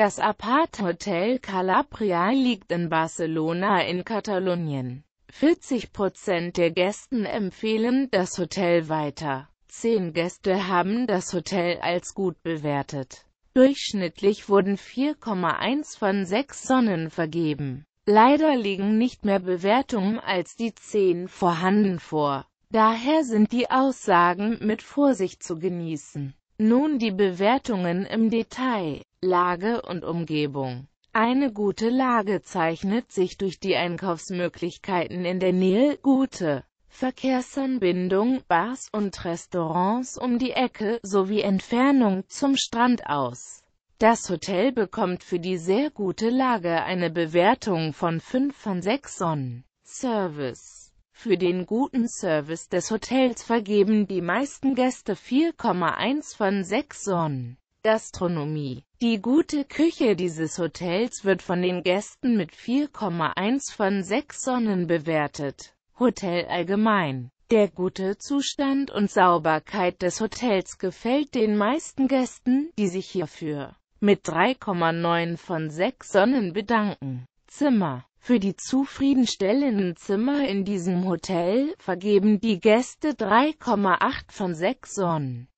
Das Apart-Hotel Calabria liegt in Barcelona in Katalonien. 40 Prozent der Gästen empfehlen das Hotel weiter. Zehn Gäste haben das Hotel als gut bewertet. Durchschnittlich wurden 4,1 von 6 Sonnen vergeben. Leider liegen nicht mehr Bewertungen als die 10 vorhanden vor. Daher sind die Aussagen mit Vorsicht zu genießen. Nun die Bewertungen im Detail. Lage und Umgebung. Eine gute Lage zeichnet sich durch die Einkaufsmöglichkeiten in der Nähe, gute Verkehrsanbindung, Bars und Restaurants um die Ecke sowie Entfernung zum Strand aus. Das Hotel bekommt für die sehr gute Lage eine Bewertung von 5 von 6 Sonnen. Service Für den guten Service des Hotels vergeben die meisten Gäste 4,1 von 6 Sonnen. Gastronomie Die gute Küche dieses Hotels wird von den Gästen mit 4,1 von 6 Sonnen bewertet. Hotel allgemein der gute Zustand und Sauberkeit des Hotels gefällt den meisten Gästen, die sich hierfür mit 3,9 von 6 Sonnen bedanken. Zimmer Für die zufriedenstellenden Zimmer in diesem Hotel vergeben die Gäste 3,8 von 6 Sonnen.